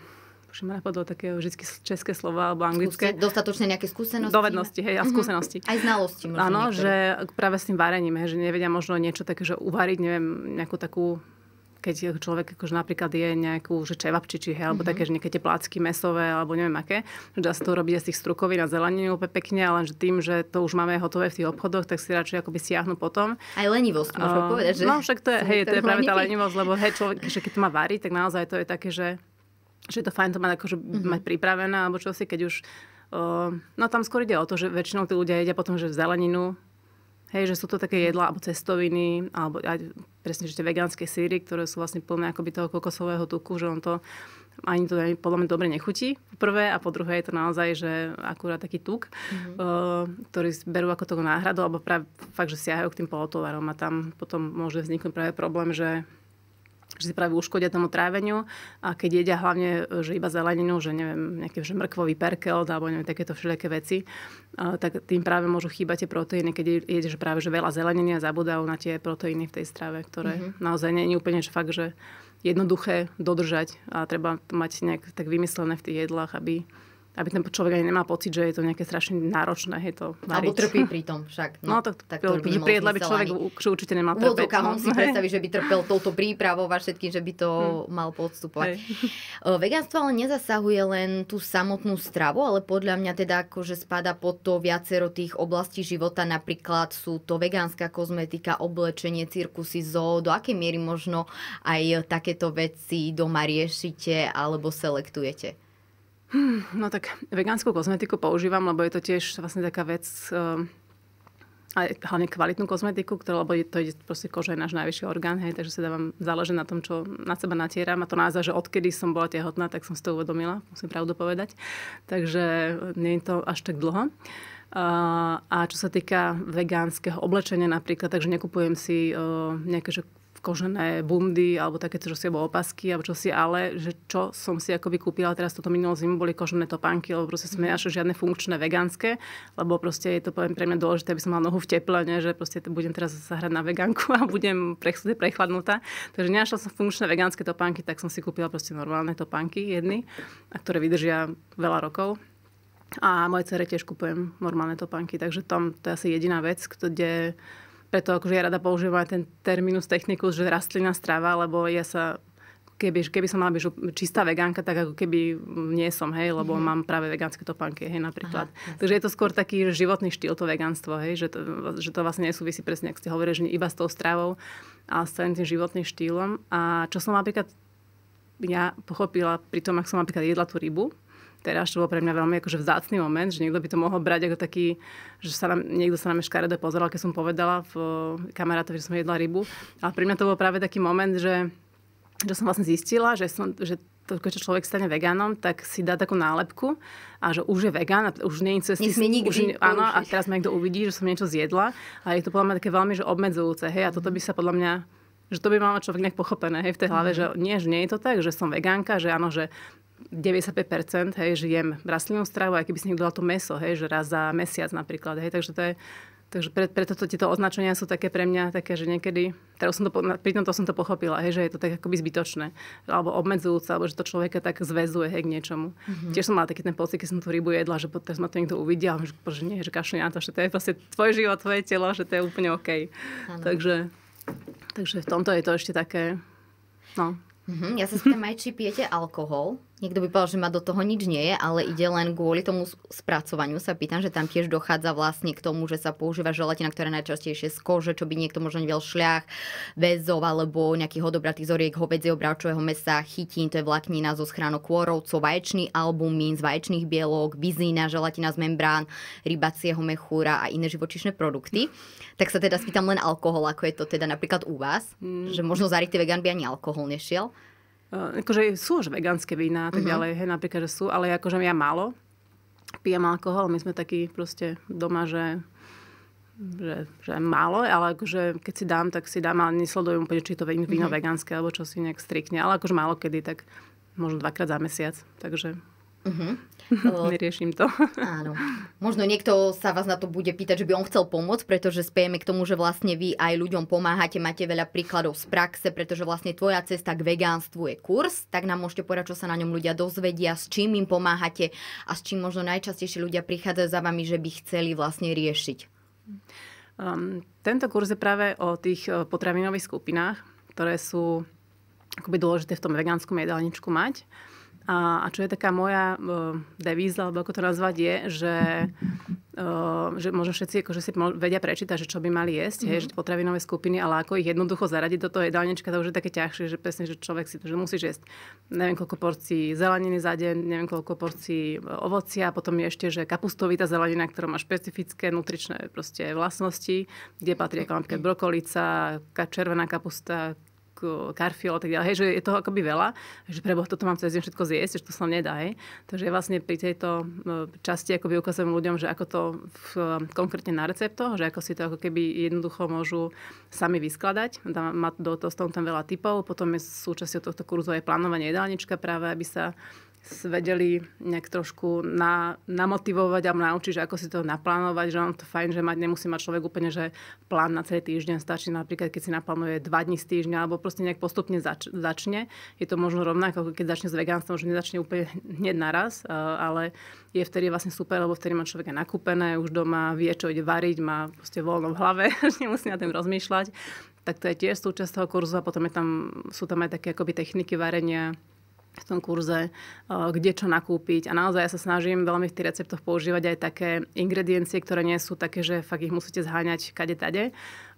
už ma napadlo také vždy české slova alebo anglické. Skúste, dostatočne nejaké skúsenosti. Dovednosti, hej, a mhm. skúsenosti. Uh-huh. Aj znalosti možno Áno, niektoré. že práve s tým varením, hej, že nevedia možno niečo také, že uvariť, neviem, nejakú takú keď človek akože napríklad je nejakú že či hej, alebo mm-hmm. také, že nejaké plácky mesové, alebo neviem aké, že dá sa to robiť z tých strukovín a zeleniny úplne pekne, ale že tým, že to už máme hotové v tých obchodoch, tak si radšej akoby siahnu potom. Aj lenivosť, môžem uh, povedať, že? No však to je, hej, to je lenivý. práve tá lenivosť, lebo hej, človek, že keď to má variť, tak naozaj to je také, že že je to fajn to mať, akože, mm-hmm. mať pripravené, alebo čo si, keď už... Uh, no tam skôr ide o to, že väčšinou tí ľudia jedia potom, že v zeleninu, Hej, že sú to také jedlá, alebo cestoviny, alebo aj presne, že tie vegánske síry, ktoré sú vlastne plné akoby toho kokosového tuku, že on to ani to podľa mňa dobre nechutí, prvé, a po druhé je to naozaj, že akurát taký tuk, mm-hmm. uh, ktorý berú ako toho náhradu, alebo práve fakt, že siahajú k tým polotovarom a tam potom môže vzniknúť práve problém, že že si práve uškodia tomu tráveniu a keď jedia hlavne, e, že iba zeleninu, že neviem, nejaké že mrkvový perkel alebo neviem, takéto všelijaké veci, tak tým práve môžu chýbať tie proteíny, keď že práve že veľa zeleniny a zabudajú na tie proteíny v tej strave, ktoré mm-hmm. naozaj nie je úplne že fakt, že jednoduché dodržať a treba mať nejak tak vymyslené v tých jedlách, aby aby ten človek ani nemal pocit, že je to nejaké strašne náročné. Je to Alebo trpí pri tom však. No, no tak, tak to by priedla by človek určite nemal trpeť. No, si predstaví, že by trpel touto prípravou a všetkým, že by to hmm. mal podstupovať. Eh, Veganstvo ale nezasahuje len tú samotnú stravu, ale podľa mňa teda akože spada pod to viacero tých oblastí života, napríklad sú to vegánska kozmetika, oblečenie, cirkusy, zoo, do akej miery možno aj takéto veci doma riešite alebo selektujete? Hmm, no tak vegánsku kozmetiku používam, lebo je to tiež vlastne taká vec, um, hlavne kvalitnú kozmetiku, ktorá, lebo to je proste koža je náš najvyšší orgán, hej, takže sa dávam, záleží na tom, čo na seba natieram a to názor, že odkedy som bola tehotná, tak som si to uvedomila, musím pravdu povedať. Takže e, nie je to až tak dlho. E, a čo sa týka vegánskeho oblečenia napríklad, takže nekupujem si e, nejaké že kožené bundy alebo také, čo si, alebo opasky, alebo čo si, ale že čo som si akoby kúpila teraz toto minulú zimu, boli kožené topánky, lebo proste som nenašla žiadne funkčné vegánske, lebo proste je to poviem, pre mňa dôležité, aby som mala nohu v teple, ne, že proste budem teraz sa hrať na vegánku a budem prechladnutá. Takže nenašla som funkčné vegánske topánky, tak som si kúpila proste normálne topánky jedny, a ktoré vydržia veľa rokov. A moje cere tiež kupujem normálne topánky, takže tam to je asi jediná vec, kde preto akože ja rada používam aj ten terminus technicus, že rastlina strava, lebo ja sa keby, keby som mala byť čistá vegánka, tak ako keby nie som, hej, lebo mm-hmm. mám práve vegánske topánky, hej, napríklad. Aha, Takže je to skôr taký životný štýl, to vegánstvo, hej, že to, že to vlastne nesúvisí presne, ak ste hovorili, že iba s tou stravou, ale s celým tým životným štýlom. A čo som napríklad ja pochopila pri tom, ak som napríklad jedla tú rybu, teraz, čo bolo pre mňa veľmi akože vzácný moment, že niekto by to mohol brať ako taký, že sa nám, niekto sa na mňa škaredo pozeral, keď som povedala v eh, kamarátovi, že som jedla rybu. Ale pre mňa to bol práve taký moment, že, že som vlastne zistila, že, som, že to, keď človek stane vegánom, tak si dá takú nálepku a že už je vegán a už nie je cesty. nikdy. Už, áno, a teraz ma niekto uvidí, že som niečo zjedla a je to podľa mňa také veľmi že obmedzujúce. Hej, a toto by mhm. sa podľa mňa že to by mal človek nejak pochopené hej, v tej hlave, mm. že nie, že nie je to tak, že som vegánka, že áno, že 95%, hej, žijem rastlinnou stravou, aj keby si niekto dal to meso, hej, že raz za mesiac napríklad, hej, takže to je Takže pre, preto to, tieto označenia sú také pre mňa také, že niekedy, teraz som to, pri tomto som to pochopila, hej, že je to tak akoby zbytočné, alebo obmedzujúce, alebo že to človeka tak zväzuje hej, k niečomu. Mm-hmm. Tiež som mala taký ten pocit, keď som tú rybu jedla, že potom ma to niekto uvidia, že, že nie, že kašli na to, že to je proste tvoj život, tvoje telo, že to je úplne OK. Ano. Takže, takže v tomto je to ešte také, no. Mm-hmm. Ja sa spýtam aj, či pijete alkohol. Niekto by povedal, že ma do toho nič nie je, ale ide len kvôli tomu spracovaniu. Sa pýtam, že tam tiež dochádza vlastne k tomu, že sa používa želatina, ktorá najčastejšie z kože, čo by niekto možno nevedel šľach, väzov alebo nejaký hodobratý zoriek, hovedzieho bravčového mesa, chytín, to je vláknina zo schránok kôrovcov, vaječný albumín z vaječných bielok, bizína, želatina z membrán, rybacieho mechúra a iné živočišné produkty. Tak sa teda spýtam len alkohol, ako je to teda napríklad u vás, mm. že možno zarytý vegan by ani alkohol nešiel. Eh, akože sú už vegánske vína a tak ďalej, mhm. huh ďalej, hej, napríklad, že sú, ale akože ja málo pijem alkohol, my sme takí proste doma, že že, že málo, ale akože keď si dám, tak si dám, ale nesledujem úplne, či to víno mm-hmm. vegánske, alebo čo si nejak strikne, ale akože málo kedy, tak možno dvakrát za mesiac, takže Uh-huh. Neriešim to. Áno. Možno niekto sa vás na to bude pýtať, že by on chcel pomôcť, pretože spejeme k tomu, že vlastne vy aj ľuďom pomáhate, máte veľa príkladov z praxe, pretože vlastne tvoja cesta k vegánstvu je kurz, tak nám môžete povedať, čo sa na ňom ľudia dozvedia, s čím im pomáhate a s čím možno najčastejšie ľudia prichádzajú za vami, že by chceli vlastne riešiť. Um, tento kurz je práve o tých eh, potravinových skupinách, ktoré sú akoby dôležité v tom vegánskom jedálničku mať. A, a čo je taká moja uh, devíza, alebo ako to nazvať, je, že, uh, že možno všetci akože si vedia prečítať, že čo by mali jesť, mm-hmm. hej, mhm. že potravinové skupiny, ale ako ich jednoducho zaradiť do toho jedálnička, to už je také ťažšie, že presne, že človek si to, že musí jesť neviem koľko porcií zeleniny za deň, neviem koľko porcií e, ovocia, a potom je ešte, že kapustovita zelenina, ktorá má špecifické nutričné proste vlastnosti, kde patrí ako napríklad brokolica, červená kapusta, karfiol a tak ďalej, hej, že je toho akoby veľa, že Boh toto mám cez deň všetko zjesť, že to sa nedá. Hej. Takže vlastne pri tejto časti akoby ukazujem ľuďom, že ako to v, konkrétne na receptoch, že ako si to ako keby jednoducho môžu sami vyskladať. Má do toho tam veľa typov, potom je súčasťou tohto kurzu aj plánovanie jedálnička práve, aby sa vedeli nejak trošku na, namotivovať a naučiť, že ako si to naplánovať, že on to fajn, že mať nemusí mať človek úplne, že plán na celý týždeň stačí napríklad, keď si naplánuje dva dní z týždňa alebo proste nejak postupne zač- začne. Je to možno rovnako, ako keď začne s vegánstvom, že nezačne úplne hneď naraz, eh, ale je vtedy vlastne super, lebo vtedy má človeka nakúpené, už doma vie, čo ide variť, má proste voľno v hlave, že nemusí na tým rozmýšľať tak to je tiež súčasť toho kurzu a potom je tam, sú tam aj také akoby techniky varenia, v tom kurze, eh, kde čo nakúpiť. A naozaj ja sa snažím veľmi v tých receptoch používať aj také ingrediencie, ktoré nie sú také, že fakt ich musíte zháňať kade tade.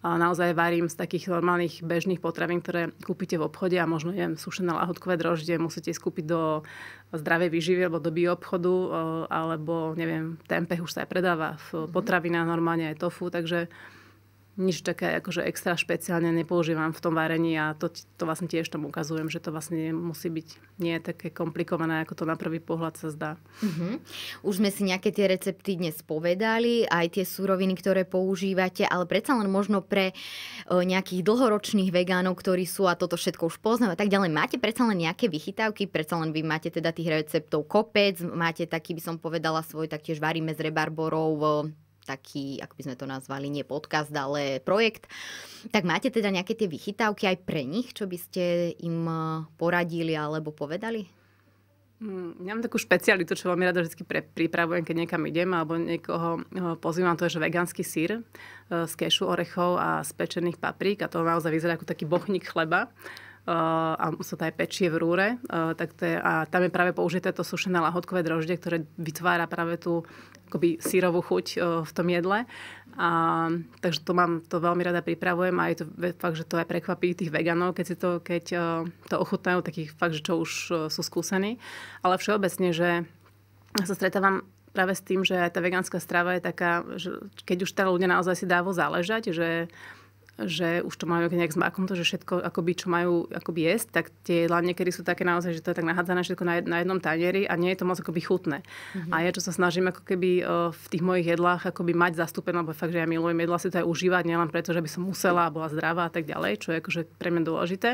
A naozaj varím z takých normálnych bežných potravín, ktoré kúpite v obchode a možno jem sušené lahodkové droždie, musíte ich skúpiť do zdravej výživy alebo do bioobchodu, eh, alebo neviem, tempeh už sa aj predáva v mhm. potravinách normálne aj tofu, takže nič také akože extra špeciálne nepoužívam v tom varení a to, to vlastne tiež tomu ukazujem, že to vlastne musí byť nie také komplikované, ako to na prvý pohľad sa zdá. Uh-huh. Už sme si nejaké tie recepty dnes povedali, aj tie súroviny, ktoré používate, ale predsa len možno pre e, nejakých dlhoročných vegánov, ktorí sú a toto všetko už poznajú a tak ďalej. Máte predsa len nejaké vychytávky, predsa len vy máte teda tých receptov kopec, máte taký, by som povedala, svoj taktiež varíme s rebarborov e, taký, ako by sme to nazvali, nie podcast, ale projekt. Tak máte teda nejaké tie vychytávky aj pre nich, čo by ste im e, poradili alebo povedali? Mm, ja mám takú špecialitu, čo veľmi rada vždy pripravujem, keď niekam idem alebo niekoho e, pozývam, to je že vegánsky sír e, z kešu, orechov a z pečených paprík a to naozaj vyzerá ako taký bochník chleba a sa to aj pečie v rúre. Tak to je, a tam je práve použité to sušené lahodkové droždie, ktoré vytvára práve tú akoby sírovú chuť e, v tom jedle. A, takže to mám, to veľmi rada pripravujem a je to fakt, že to aj prekvapí tých veganov, keď, si to, keď e, to ochutnajú, takých fakt, že čo už e, sú skúsení. Ale všeobecne, že sa stretávam práve s tým, že tá vegánska strava je taká, že keď už tá teda ľudia naozaj si dávo záležať, že že už to majú nejak akože s to, že všetko, akoby, čo majú akoby jesť, tak tie jedlá niekedy sú také naozaj, že to je tak nahádzané všetko na, jed, na jednom tanieri a nie je to moc akoby chutné. Mm-hmm. A ja čo sa snažím ako keby v tých mojich jedlách akoby mať zastúpené, lebo fakt, že ja milujem jedla si to aj užívať, nielen preto, že by som musela a bola zdravá a tak ďalej, čo je akože pre mňa dôležité,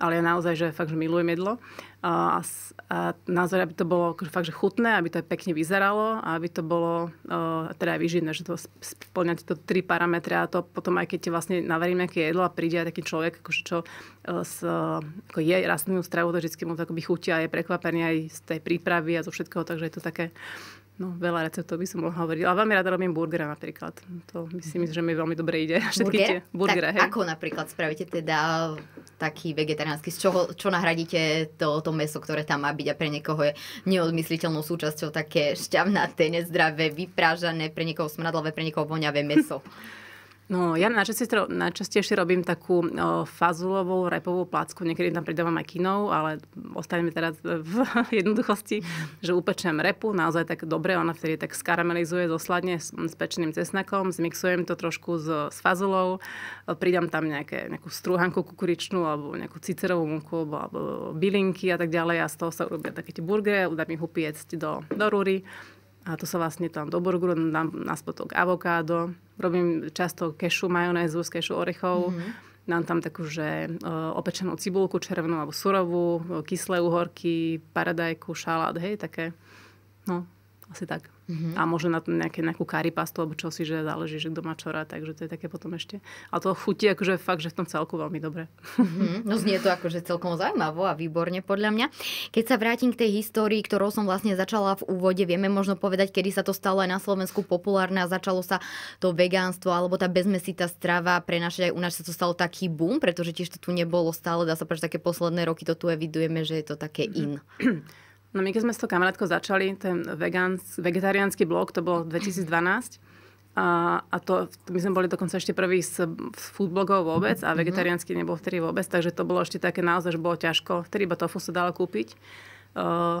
ale ja naozaj, že fakt, že milujem jedlo a, a naozaj, aby to bolo akože fakt, že chutné, aby to aj pekne vyzeralo a aby to bolo uh, teda aj vyživné, že to splňa tieto tri parametre a to potom aj keď ti vlastne navarím nejaké jedlo a príde aj taký človek, akože čo s, ako je rastlinnú stravu, to vždy mu to akoby chutia a je prekvapený aj z tej prípravy a zo všetkého, takže je to také No, veľa receptov by som mohla hovoriť. Ale veľmi rada robím burgera napríklad. To mhm. myslím, že mi veľmi dobre ide. Všetky Burger? tie burgera, tak hej. ako napríklad spravíte teda taký vegetariánsky, z čoho, čo nahradíte to, to meso, ktoré tam má byť a pre niekoho je neodmysliteľnou súčasťou také šťavnaté, nezdravé, vyprážané, pre niekoho smradlavé, pre niekoho voňavé meso. No, ja najčastejšie, najčastejšie robím takú o, fazulovú repovú placku, niekedy tam pridávam aj kinov, ale ostaneme teraz v jednoduchosti, že upečem repu, naozaj tak dobre, ona vtedy tak skaramelizuje zosladne s, s pečeným cesnakom, zmixujem to trošku s, s fazulou, e, pridám tam nejaké, nejakú strúhanku kukuričnú alebo nejakú cicerovú múku alebo, alebo bylinky a tak ďalej a z toho sa urobia také tie burgery, dám ich upiecť do, do rúry a to sa vlastne tam do burgeru dám na spotok avokádo, Robím často kešu majonézu z kešu orechov. Mm-hmm. Dám tam takú, že e, opečenú cibulku červenú alebo surovú, e, kyslé uhorky, paradajku, šalát, hej, také. No, asi tak. Mm-hmm. A možno na to nejaké, nejakú karipastu alebo si že záleží, že kto má čo rád, takže to je také potom ešte. A to chutí akože fakt, že v tom celku veľmi dobre. Mm-hmm. No znie to akože celkom zaujímavo a výborne podľa mňa. Keď sa vrátim k tej histórii, ktorou som vlastne začala v úvode, vieme možno povedať, kedy sa to stalo aj na Slovensku populárne a začalo sa to vegánstvo alebo tá bezmesitá strava prenašať aj u nás sa to stalo taký boom, pretože tiež to tu nebolo stále, dá sa povedať, také posledné roky to tu evidujeme, že je to také mhm. in. Mm-hmm. No my keď sme s tou kamarátkou začali, ten vegáns, vegetariánsky blog, to bolo 2012, a, a to, my sme boli dokonca ešte prví z foodblogov vôbec a mhm. vegetariánsky nebol vtedy vôbec, takže to bolo ešte také naozaj, že bolo ťažko. Vtedy iba tofu sa dalo kúpiť uh, uh,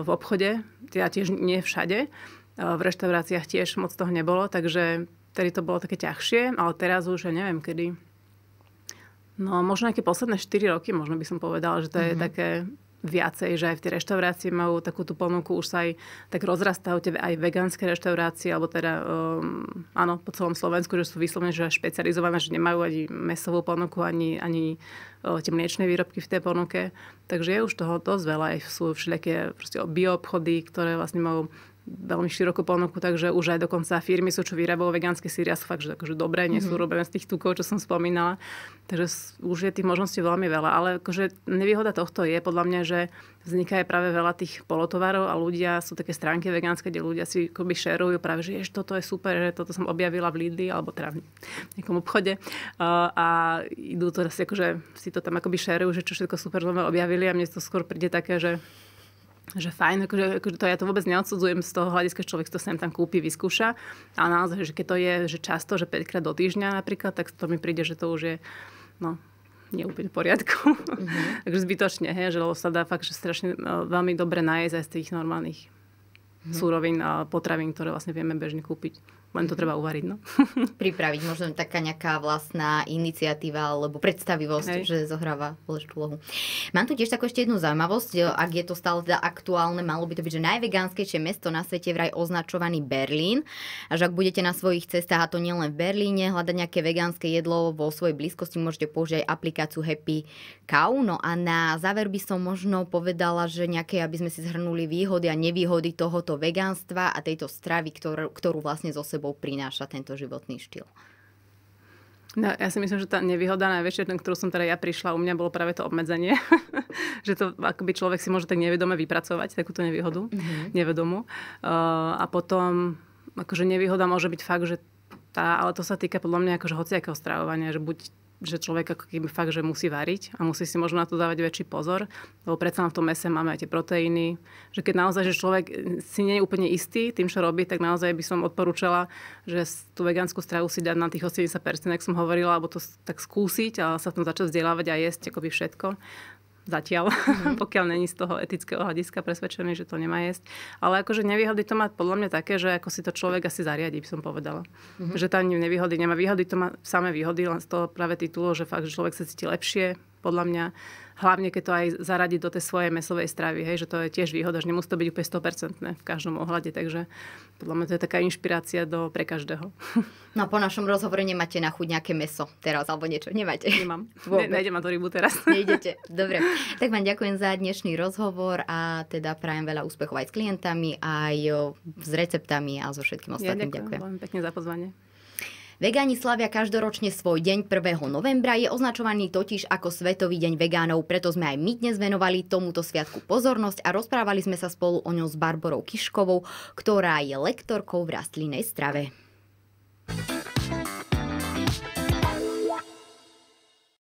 v obchode, ja teda tiež nie všade, uh, v reštauráciách tiež moc toho nebolo, takže vtedy to bolo také ťažšie, ale teraz už ja neviem kedy. No možno nejaké posledné 4 roky, možno by som povedala, že to je mm-hmm. také viacej, že aj v tej reštaurácii majú takú tú ponuku, už sa aj tak rozrastajú tie aj vegánske reštaurácie, alebo teda um, áno, po celom Slovensku, že sú vyslovene že špecializované, že nemajú ani mesovú ponuku, ani, ani uh, tie mliečne výrobky v tej ponuke. Takže je už toho dosť veľa, aj sú všelijaké bioobchody, ktoré vlastne majú veľmi širokú ponuku, takže už aj dokonca firmy sú, čo vyrábajú vegánske síry a sú fakt, že akože dobré, nie sú mhm. robené z tých tukov, čo som spomínala. Takže už je tých možností veľmi veľa. Ale akože nevýhoda tohto je podľa mňa, že vzniká aj práve veľa tých polotovarov a ľudia sú také stránky vegánske, kde ľudia si akoby šerujú práve, že ješ, toto je super, že toto som objavila v Lidli alebo teda v nejakom obchode a idú to akože si to tam akoby šerujú, že čo všetko super sme objavili a mne to skôr príde také, že že fajn, akože, akože to ja to vôbec neodsudzujem z toho hľadiska, že človek to sem tam kúpi, vyskúša, ale naozaj, že keď to je že často, že 5 krát do týždňa napríklad, tak to mi príde, že to už je no, nie úplne v poriadku. Mm-hmm. Takže zbytočne, hej, že sa dá fakt, že strašne e, veľmi dobre nájsť aj z tých normálnych mm-hmm. súrovín a potravín, ktoré vlastne vieme bežne kúpiť len to treba uvariť. No. Pripraviť možno taká nejaká vlastná iniciatíva alebo predstavivosť, Hej. že zohráva dôležitú úlohu. Mám tu tiež takú ešte jednu zaujímavosť, ak je to stále teda aktuálne, malo by to byť, že najvegánskejšie mesto na svete vraj označovaný Berlín. A že ak budete na svojich cestách, a to nielen v Berlíne, hľadať nejaké vegánske jedlo vo svojej blízkosti, môžete použiť aj aplikáciu Happy Cow. No a na záver by som možno povedala, že nejaké, aby sme si zhrnuli výhody a nevýhody tohoto vegánstva a tejto stravy, ktorú, ktorú vlastne zo sebou sebou prináša tento životný štýl. No, ja si myslím, že tá nevýhoda najväčšia, na ktorú som teda ja prišla, u mňa bolo práve to obmedzenie. že to akoby človek si môže tak nevedome vypracovať, takúto nevýhodu, mm-hmm. nevedomu. Uh, a potom, akože nevýhoda môže byť fakt, že tá, ale to sa týka podľa mňa akože hociakého stravovania, že buď že človek ako keby fakt, že musí variť a musí si možno na to dávať väčší pozor, lebo predsa v tom mese máme aj tie proteíny, že keď naozaj, že človek si nie je úplne istý tým, čo robí, tak naozaj by som odporúčala, že tú vegánsku stravu si dať na tých 80%, ak som hovorila, alebo to tak skúsiť a sa v tom začať vzdelávať a jesť akoby všetko. Zatiaľ, mm-hmm. pokiaľ není z toho etického hľadiska presvedčený, že to nemá jesť. Ale akože nevýhody to má podľa mňa také, že ako si to človek asi zariadi, by som povedala. Mm-hmm. Že tam nevýhody nemá. Výhody to má samé výhody, len z toho práve titulu, že fakt, že človek sa cíti lepšie, podľa mňa hlavne keď to aj zaradiť do tej svojej mesovej stravy, hej, že to je tiež výhoda, že nemusí to byť úplne 100% v každom ohľade, takže podľa mňa to je taká inšpirácia do, pre každého. No a po našom rozhovore nemáte na chuť nejaké meso teraz, alebo niečo, nemáte? Nemám, Vôbec. ne, nejdem rybu teraz. Nejdete, dobre. Tak vám ďakujem za dnešný rozhovor a teda prajem veľa úspechov aj s klientami, aj s receptami a so všetkým ostatným. Ja ďakujem, ďakujem. pekne za pozvanie. Vegáni slavia každoročne svoj deň 1. novembra, je označovaný totiž ako Svetový deň vegánov, preto sme aj my dnes venovali tomuto sviatku pozornosť a rozprávali sme sa spolu o ňom s Barborou Kiškovou, ktorá je lektorkou v rastlinnej strave.